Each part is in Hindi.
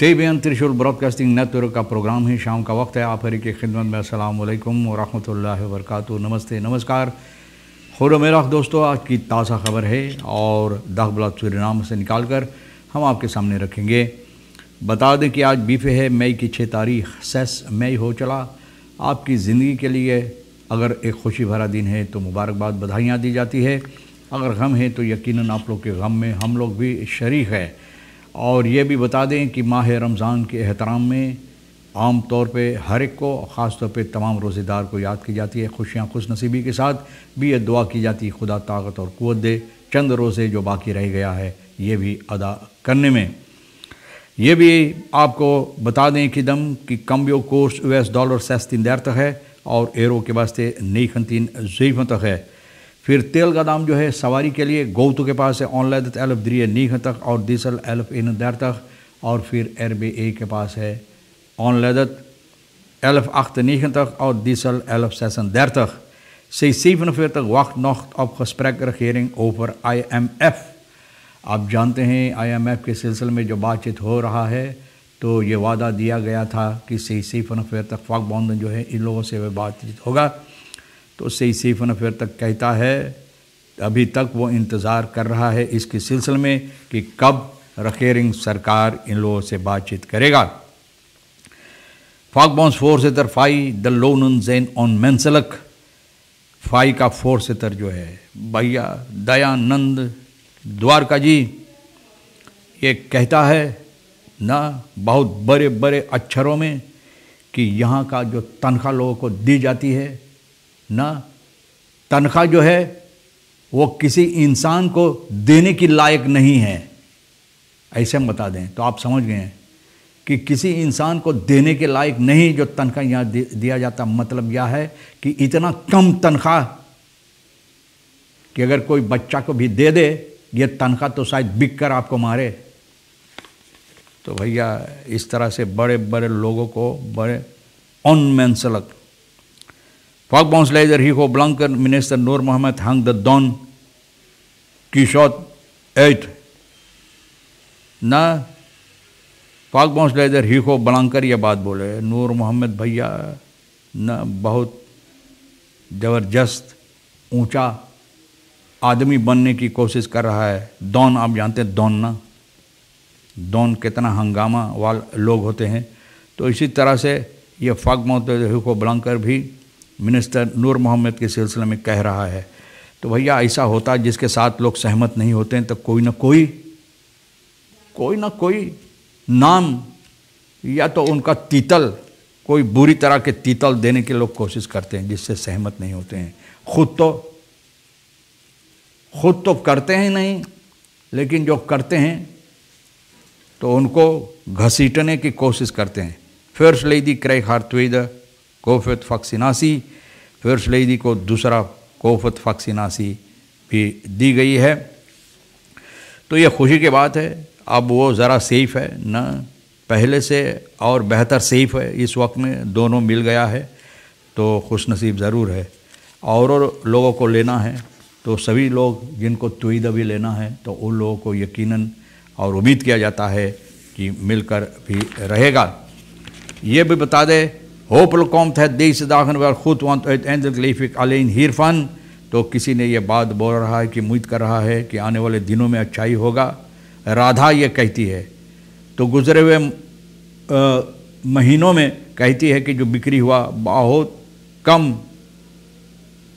तेबियन त्रिशूल ब्रॉडकास्टिंग नेटवर्क का प्रोग्राम है शाम का वक्त है आप हरी की खिदमत में असल वरहमत वरक नमस्ते नमस्कार खुदा मेरा दोस्तों आज की ताज़ा खबर है और सूर्य नाम से निकाल कर हम आपके सामने रखेंगे बता दें कि आज बीफे है मई की छः तारीख सेस मई हो चला आपकी ज़िंदगी के लिए अगर एक खुशी भरा दिन है तो मुबारकबाद बधाइयाँ दी जाती है अगर गम है तो यकीनन आप लोग के गम में हम लोग भी शरीक है और ये भी बता दें कि माह रमज़ान के एहतराम में आम तौर पे हर एक को ख़ास तौर पे तमाम रोज़ेदार को याद की जाती है खुशियाँ खुश नसीबी के साथ भी यह दुआ की जाती है खुदा ताकत और क़वत दे चंद रोज़े जो बाकी रह गया है ये भी अदा करने में ये भी आपको बता दें कि दम कि कम्बियो कोर्स यू एस डॉलर सैस्तीन दैर तक है और एरो के वास्ते नई खनतीन ज़ीफ़ों तक है फिर तेल का दाम जो है सवारी के लिए गौतु के पास है ऑनलाइन एल्फ द्रिय नीघ तक और डीजल एल्फ इन दर तक और फिर एरबे ए के पास है ऑनलाइन एल्फ अख्त नीघ तक और डीजल एल्फ सेसन दर तक से तक वक्त नख्त अब खस्प्रैक रखेरिंग ओवर आई एम एफ़ आप जानते हैं आई एम एफ़ के सिलसिले में जो बातचीत हो रहा है तो ये वादा दिया गया था कि सही सही फन फेर तक फाक बॉन्दन जो है इन लोगों से वह बातचीत होगा तो सही सीफन नफर तक कहता है अभी तक वो इंतज़ार कर रहा है इसके सिलसिले में कि कब रखेरिंग सरकार इन लोगों से बातचीत करेगा फाक बॉन्स फोर से फाई द लोन जैन ऑन मैंसलक फाई का फोर से तर जो है भैया दयानंद द्वारका जी ये कहता है ना बहुत बड़े बड़े अक्षरों में कि यहाँ का जो तनख्वाह लोगों को दी जाती है ना तनख्वाह जो है वो किसी इंसान को देने की लायक नहीं है ऐसे हम बता दें तो आप समझ गए हैं कि किसी इंसान को देने के लायक नहीं जो तनख्वाह यहाँ दिया जाता मतलब यह है कि इतना कम तनख्वाह कि अगर कोई बच्चा को भी दे दे ये तनख्वाह तो शायद बिक कर आपको मारे तो भैया इस तरह से बड़े बड़े लोगों को बड़े अनमेंसलक Vakbondsleider Hugo Blanker, minister Noor Mohammed hang de don Quichot uit. ना पाकबॉन्सलाइजर हीको बलांकर ये बात बोले नूर मोहम्मद भैया न बहुत ज़बरदस्त ऊंचा आदमी बनने की कोशिश कर रहा है दौन आप जानते हैं दौन ना दौन कितना हंगामा वाल लोग होते हैं तो इसी तरह से ये फाक मोहम्मद हीको बलांकर भी मिनिस्टर नूर मोहम्मद के सिलसिले में कह रहा है तो भैया ऐसा होता है जिसके साथ लोग सहमत नहीं होते हैं तो कोई ना कोई कोई ना कोई नाम या तो उनका तीतल कोई बुरी तरह के तीतल देने के लोग कोशिश करते हैं जिससे सहमत नहीं होते हैं खुद तो खुद तो करते हैं नहीं लेकिन जो करते हैं तो उनको घसीटने की कोशिश करते हैं फर्स्ट लेडी क्रेक हार्थवेदर तो कोफत फ़क्सिनासी फिर लईदी को दूसरा कोफत फ़क्सिनासी भी दी गई है तो ये खुशी की बात है अब वो ज़रा सेफ है न पहले से और बेहतर सेफ है इस वक्त में दोनों मिल गया है तो खुश नसीब ज़रूर है और, और लोगों को लेना है तो सभी लोग जिनको तुईदा भी लेना है तो उन लोगों को यकीनन और उम्मीद किया जाता है कि मिलकर भी रहेगा ये भी बता दें Hopelijk komt het deze dagen wel goed, want uiteindelijk leef ik alleen hiervan. तो किसी ने ये बात बोल रहा है कि उम्मीद कर रहा है कि आने वाले दिनों में अच्छाई होगा राधा ये कहती है तो गुजरे हुए महीनों में कहती है कि जो बिक्री हुआ बहुत कम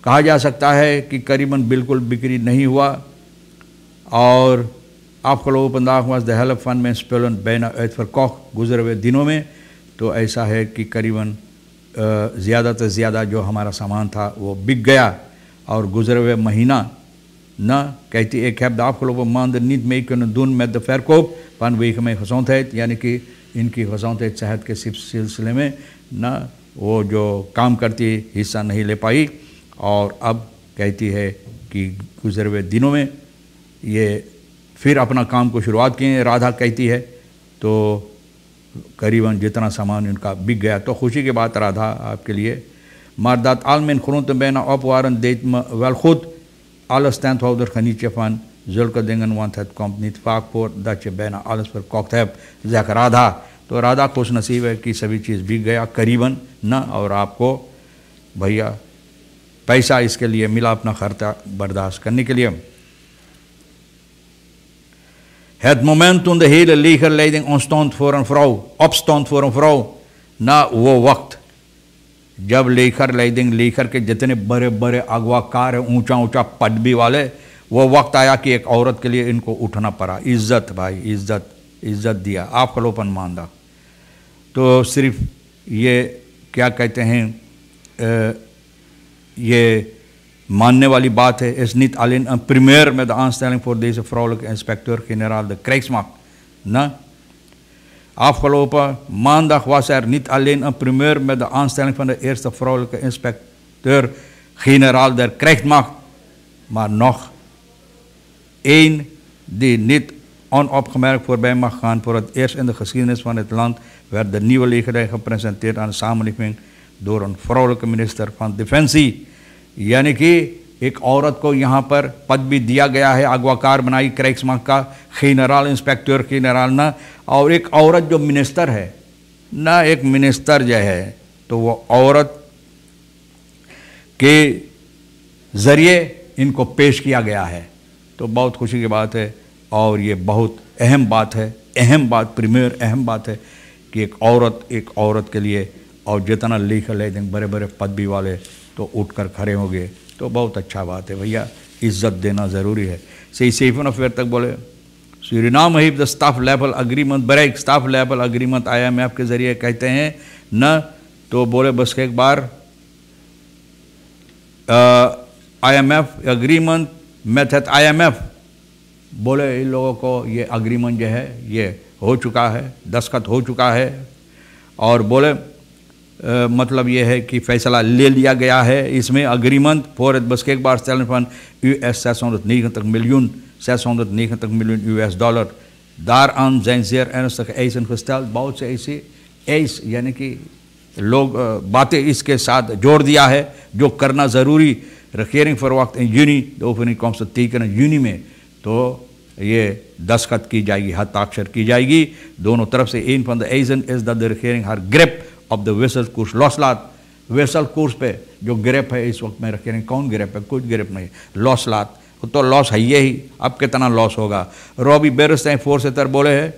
कहा जा सकता है कि करीबन बिल्कुल बिक्री नहीं हुआ और afgelopen dagen was de helft van mijn spullen bijna uitverkocht, गुजरे हुए दिनों में तो ऐसा है कि करीबन ज़्यादा से ज़्यादा जो हमारा सामान था वो बिक गया और गुजरे हुए महीना न कहती एक हैब दाखलो मंद नींद में क्यों दून में दोपहर को पान वीख में फसौत है यानी कि इनकी है सेहत के सिलसिले में न वो जो काम करती हिस्सा नहीं ले पाई और अब कहती है कि गुजरे हुए दिनों में ये फिर अपना काम को शुरुआत किए राधा कहती है तो करीबन जितना सामान उनका बिक गया तो खुशी की बात राधा आपके लिए मारदात आलमिन खरुत बैना अपवारन दे वेल खुद alles 10.000 genietje van जुल कर देंगन वन थे company vaak voor dat je bijna alles verkocht hebt, तो राधा खुश नसीब है कि सभी चीज़ बिक गया करीबन न और आपको भैया पैसा इसके लिए मिला अपना खर्चा बर्दाश्त करने के लिए Het moment toen de hele legerleiding ontstond voor een vrouw, opstond voor een vrouw, na वो वक्त जब लेखर लेडिंग लेखर के जितने बड़े बड़े अगवाकार हैं ऊंचा ऊंचा पदवी वाले वो वक्त आया कि एक औरत के लिए इनको उठना पड़ा इज्जत भाई इज्जत इज्जत दिया आप खलोपन मानदा तो सिर्फ ये क्या कहते हैं ये mannen wali baat is niet alleen een primeur met de aanstelling voor deze vrouwelijke inspecteur-generaal de krijgsmacht. Nee. Afgelopen maandag was er niet alleen een primeur met de aanstelling van de eerste vrouwelijke inspecteur-generaal der krijgsmacht, maar nog één die niet onopgemerkt voorbij mag gaan. Voor het eerst in de geschiedenis van het land werd de nieuwe legerij gepresenteerd aan de samenleving door een vrouwelijke minister van Defensie. यानी कि एक औरत को यहाँ पर पद भी दिया गया है अगवाकार बनाई क्रैक्समा का खीनराल इंस्पेक्टर खीनराल ना और एक औरत जो मिनिस्टर है ना एक मिनिस्टर जो है तो वो औरत के ज़रिए इनको पेश किया गया है तो बहुत खुशी की बात है और ये बहुत अहम बात है अहम बात प्रीमियर अहम बात है कि एक औरत एक औरत के लिए और जितना लिख ले बड़े बड़े पदवी वाले तो उठकर खड़े हो गए तो बहुत अच्छा बात है भैया इज्जत देना ज़रूरी है सही सेफन अफेयर तक बोले सूरीनाम हिब द स्टाफ लेवल अग्रीमेंट बड़े staff level agreement I M F के ज़रिए कहते हैं न तो बोले बस एक बार I M F agreement method I M F बोले इन लोगों को ये अग्रीमेंट जो है ये हो चुका है दस्खत हो चुका है और बोले मतलब ये है कि फैसला ले लिया गया है इसमें अग्रीमेंट फॉर बस के एक बार चैलेंज फन यू एस तक मिलियन सैसौत तक मिलियन यू एस डॉलर दार आन जैनजियर एनस तक एसन फिस्टल बहुत से ऐसे ऐस यानी कि लोग बातें इसके साथ जोड़ दिया है जो करना ज़रूरी रखियरिंग फॉर वक्त इन यूनी दो फिनी कौन सा तीक यूनी में तो ये दस्खत की जाएगी हताक्षर की जाएगी दोनों तरफ से इन फॉर द एजन इज द रिकेयरिंग हर ग्रिप ऑफ द वेसल कोर्स लौसलात वेसल कोर्स पे जो ग्रेप है इस वक्त में रखे हैं कौन ग्रेप है कुछ ग्रेप नहीं लौसलात तो लॉस है ये ही अब कितना लॉस होगा रॉबी बेरस्तान फोर से तर बोले है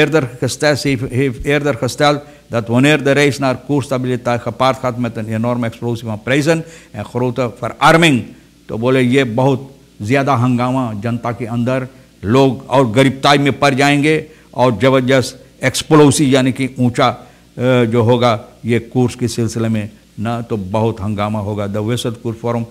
eerder gestel, heeft eerder gesteld dat wanneer de reis naar koersstabiliteit gepaard gaat met een enorme explosive प्रेजन एंड en फॉर आर्मिंग तो बोले ये बहुत ज़्यादा हंगामा जनता के अंदर लोग और गरीबताई में पड़ जाएंगे और ज़बरदस्त एक्सप्लोसिव यानी कि ऊंचा जो होगा ये कोर्स के सिलसिले में ना तो बहुत हंगामा होगा द वेसल कोर्स फॉरम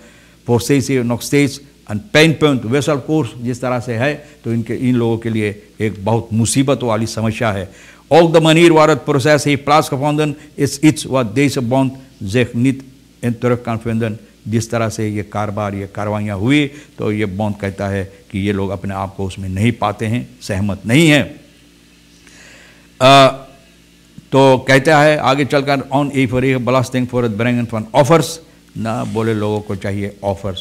पोसेसिव नॉक्सेज एंड पेन पेंट वेसल कोर्स जिस तरह से है तो इनके इन लोगों के लिए एक बहुत मुसीबत वाली समस्या है ऑल द मनीर वारत प्रोसेस ही प्लास plaatsgevonden is इट्स व देश bond जेख नित in जिस तरह से ये कारोबार ये कार्रवाइयाँ हुई तो ये बॉन्ड कहता है कि ये लोग अपने आप को उसमें नहीं पाते हैं सहमत नहीं है तो कहता है आगे चलकर on a for a blasting for ब्रैंग फॉर ऑफर्स ना बोले लोगों को चाहिए ऑफर्स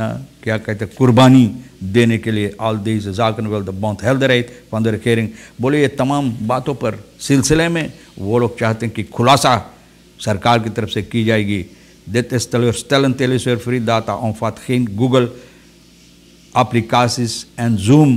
ना क्या कहते कुर्बानी देने के लिए ऑल दीज जाकन वेल द बॉन्थ हेल्थ राइट फॉर केयरिंग बोले ये तमाम बातों पर सिलसिले में वो लोग चाहते हैं कि खुलासा सरकार की तरफ से की जाएगी देते Dit is teleurstellend voor data omvat geen Google-applicaties en Zoom.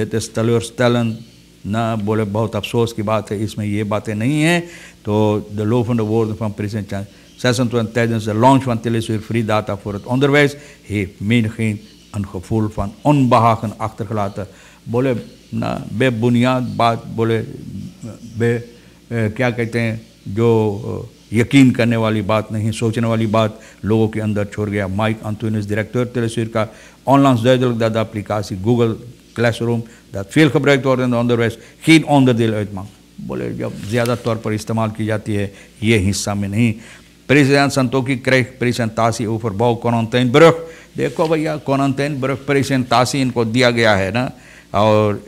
Dit is teleurstellend ना बोले बहुत अफसोस की बात है इसमें ये बातें नहीं हैं तो द लो फंड वोर from president session to intelligence launch one तेलिस free data for it otherwise ही मीन हिंग अन फुल फन उन बहाखन बोले ना बेबुनियाद बात बोले बे ए, क्या कहते हैं जो यकीन करने वाली बात नहीं सोचने वाली बात लोगों के अंदर छोड़ गया माइक अंतुनिस डायरेक्टर तेलसर का ऑनलाइन जयदल दादा अप्लीकासी गूगल क्लासरूम द फील्ड खबरेक्ट और ऑन हीन ऑन द दिल एतमाम बोले जब ज़्यादा तौर पर इस्तेमाल की जाती है ये हिस्सा में नहीं परिसन संतोखी क्रेख परिसन तासी ऊपर बहु कौनतैन बरख देखो भैया तैन बरख परिसन तासी इनको दिया गया है ना और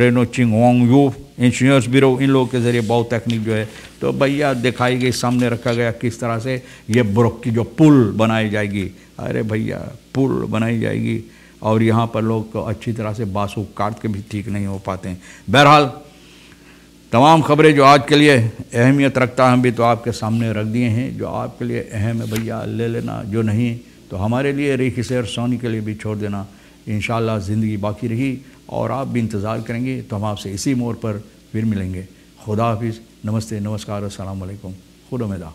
रेनो चिंग वोंग यू इंजीनियर्स ब्यूरो इन लोगों के ज़रिए बहुत तकनीक जो है तो भैया दिखाई गई सामने रखा गया किस तरह से ये ब्रुक की जो पुल बनाई जाएगी अरे भैया पुल बनाई जाएगी और यहाँ पर लोग तो अच्छी तरह से बासु काट के भी ठीक नहीं हो पाते हैं बहरहाल तमाम खबरें जो आज के लिए अहमियत रखता हम भी तो आपके सामने रख दिए हैं जो आपके लिए अहम है भैया ले लेना जो नहीं तो हमारे लिए रेखी और सोनी के लिए भी छोड़ देना इन ज़िंदगी बाकी रही और आप भी इंतज़ार करेंगे तो हम आपसे इसी मोड़ पर फिर मिलेंगे खुदा हाफिज़ नमस्ते नमस्कार असलकम खुद में